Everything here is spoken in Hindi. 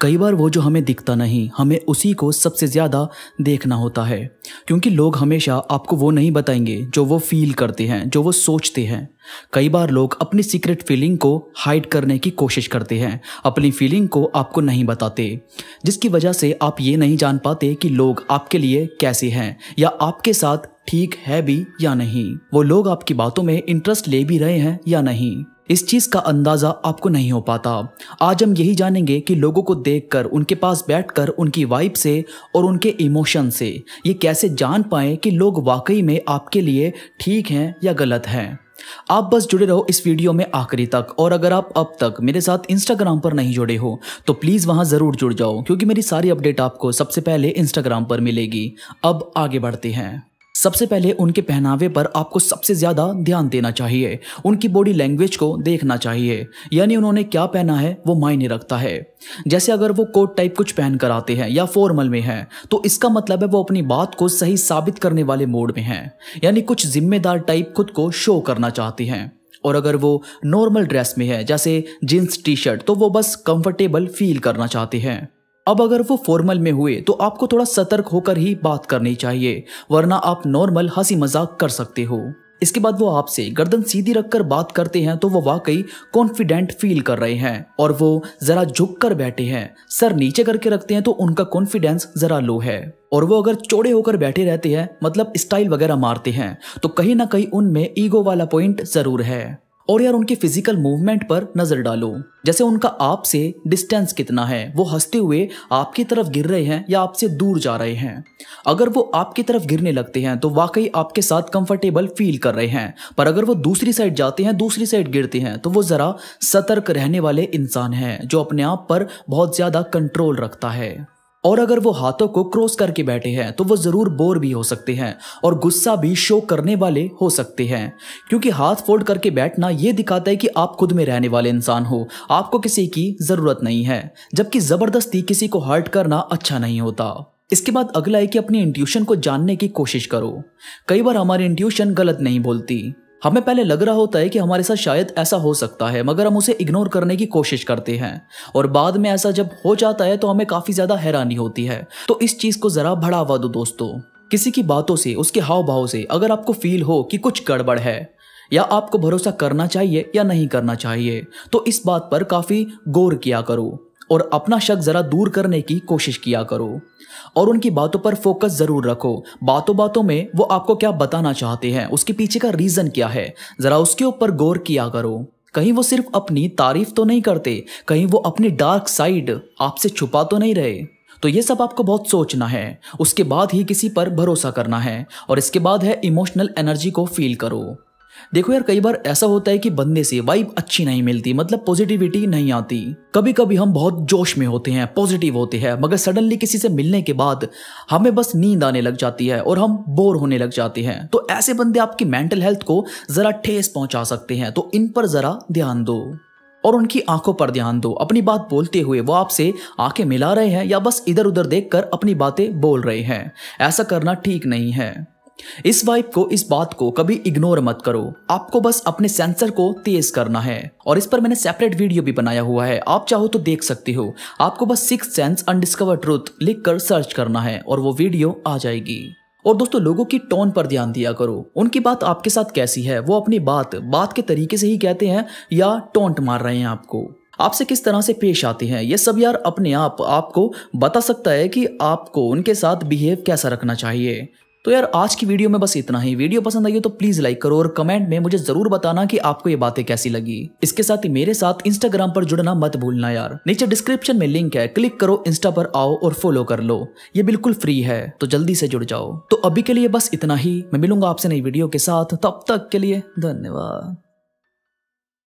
कई बार वो जो हमें दिखता नहीं हमें उसी को सबसे ज़्यादा देखना होता है क्योंकि लोग हमेशा आपको वो नहीं बताएंगे जो वो फील करते हैं जो वो सोचते हैं कई बार लोग अपनी सीक्रेट फीलिंग को हाइड करने की कोशिश करते हैं अपनी फीलिंग को आपको नहीं बताते जिसकी वजह से आप ये नहीं जान पाते कि लोग आपके लिए कैसे हैं या आपके साथ ठीक है भी या नहीं वो लोग आपकी बातों में इंटरेस्ट ले भी रहे हैं या नहीं इस चीज़ का अंदाज़ा आपको नहीं हो पाता आज हम यही जानेंगे कि लोगों को देखकर उनके पास बैठकर उनकी वाइब से और उनके इमोशन से ये कैसे जान पाए कि लोग वाकई में आपके लिए ठीक हैं या गलत हैं आप बस जुड़े रहो इस वीडियो में आखिरी तक और अगर आप अब तक मेरे साथ इंस्टाग्राम पर नहीं जुड़े हो तो प्लीज़ वहाँ ज़रूर जुड़ जाओ क्योंकि मेरी सारी अपडेट आपको सबसे पहले इंस्टाग्राम पर मिलेगी अब आगे बढ़ते हैं सबसे पहले उनके पहनावे पर आपको सबसे ज़्यादा ध्यान देना चाहिए उनकी बॉडी लैंग्वेज को देखना चाहिए यानी उन्होंने क्या पहना है वो मायने रखता है जैसे अगर वो कोट टाइप कुछ पहन कर आते हैं या फॉर्मल में हैं तो इसका मतलब है वो अपनी बात को सही साबित करने वाले मोड में हैं यानी कुछ जिम्मेदार टाइप खुद को शो करना चाहते हैं और अगर वो नॉर्मल ड्रेस में है जैसे जीन्स टी शर्ट तो वो बस कंफर्टेबल फील करना चाहते हैं अब अगर वो फॉर्मल में हुए तो आपको थोड़ा सतर्क होकर ही बात करनी चाहिए वरना आप नॉर्मल हंसी मजाक कर सकते हो इसके बाद वो आपसे गर्दन सीधी रखकर बात करते हैं तो वो वाकई कॉन्फिडेंट फील कर रहे हैं और वो जरा झुक कर बैठे हैं सर नीचे करके रखते हैं तो उनका कॉन्फिडेंस जरा लो है और वो अगर चौड़े होकर बैठे रहते हैं मतलब स्टाइल वगैरह मारते हैं तो कहीं ना कहीं उनमें ईगो वाला पॉइंट जरूर है और यार उनके फिजिकल मूवमेंट पर नजर डालो जैसे उनका आपसे डिस्टेंस कितना है वो हंसते हुए आपकी तरफ गिर रहे हैं या आपसे दूर जा रहे हैं अगर वो आपकी तरफ गिरने लगते हैं तो वाकई आपके साथ कंफर्टेबल फील कर रहे हैं पर अगर वो दूसरी साइड जाते हैं दूसरी साइड गिरते हैं तो वो ज़रा सतर्क रहने वाले इंसान हैं जो अपने आप पर बहुत ज़्यादा कंट्रोल रखता है और अगर वो हाथों को क्रॉस करके बैठे हैं तो वो ज़रूर बोर भी हो सकते हैं और गुस्सा भी शो करने वाले हो सकते हैं क्योंकि हाथ फोल्ड करके बैठना ये दिखाता है कि आप खुद में रहने वाले इंसान हो आपको किसी की ज़रूरत नहीं है जबकि ज़बरदस्ती किसी को हर्ट करना अच्छा नहीं होता इसके बाद अगला है कि अपनी इंट्यूशन को जानने की कोशिश करो कई बार हमारी इंट्यूशन गलत नहीं बोलती हमें पहले लग रहा होता है कि हमारे साथ शायद ऐसा हो सकता है मगर हम उसे इग्नोर करने की कोशिश करते हैं और बाद में ऐसा जब हो जाता है तो हमें काफ़ी ज़्यादा हैरानी होती है तो इस चीज़ को ज़रा बढ़ावा दो दोस्तों किसी की बातों से उसके हाव भाव से अगर आपको फील हो कि कुछ गड़बड़ है या आपको भरोसा करना चाहिए या नहीं करना चाहिए तो इस बात पर काफ़ी गौर किया करो और अपना शक ज़रा दूर करने की कोशिश किया करो और उनकी बातों पर फोकस ज़रूर रखो बातों बातों में वो आपको क्या बताना चाहते हैं उसके पीछे का रीज़न क्या है ज़रा उसके ऊपर गौर किया करो कहीं वो सिर्फ अपनी तारीफ तो नहीं करते कहीं वो अपनी डार्क साइड आपसे छुपा तो नहीं रहे तो ये सब आपको बहुत सोचना है उसके बाद ही किसी पर भरोसा करना है और इसके बाद है इमोशनल एनर्जी को फील करो देखो यार कई बार ऐसा होता है कि बंदे से वाइब अच्छी नहीं मिलती मतलब पॉजिटिविटी नहीं आती कभी कभी हम बहुत जोश में होते हैं पॉजिटिव होते हैं मगर सडनली किसी से मिलने के बाद हमें बस नींद आने लग जाती है और हम बोर होने लग जाते हैं तो ऐसे बंदे आपकी मेंटल हेल्थ को जरा ठेस पहुंचा सकते हैं तो इन पर जरा ध्यान दो और उनकी आंखों पर ध्यान दो अपनी बात बोलते हुए वो आपसे आंखें मिला रहे हैं या बस इधर उधर देखकर अपनी बातें बोल रहे हैं ऐसा करना ठीक नहीं है इस वाइप को इस बात को कभी इग्नोर मत करो आपको बस अपने सेंसर को तेज करना है और इस पर मैंने सेपरेट वीडियो भी बनाया हुआ है आप चाहो तो देख सकते हो आपको बस सिक्स सेंस अनडिस्कवर ट्रूथ लिख कर सर्च करना है और वो वीडियो आ जाएगी और दोस्तों लोगों की टोन पर ध्यान दिया करो उनकी बात आपके साथ कैसी है वो अपनी बात बात के तरीके से ही कहते हैं या टोंट मार रहे हैं आपको आपसे किस तरह से पेश आते हैं ये सब यार अपने आप आपको बता सकता है कि आपको उनके साथ बिहेव कैसा रखना चाहिए तो यार आज की वीडियो में बस इतना ही वीडियो पसंद आई हो तो प्लीज लाइक करो और कमेंट में मुझे जरूर बताना कि आपको ये बातें कैसी लगी इसके साथ ही मेरे साथ इंस्टाग्राम पर जुड़ना मत भूलना यार नीचे डिस्क्रिप्शन में लिंक है क्लिक करो इंस्टा पर आओ और फॉलो कर लो ये बिल्कुल फ्री है तो जल्दी से जुड़ जाओ तो अभी के लिए बस इतना ही मैं मिलूंगा आपसे नई वीडियो के साथ तब तक के लिए धन्यवाद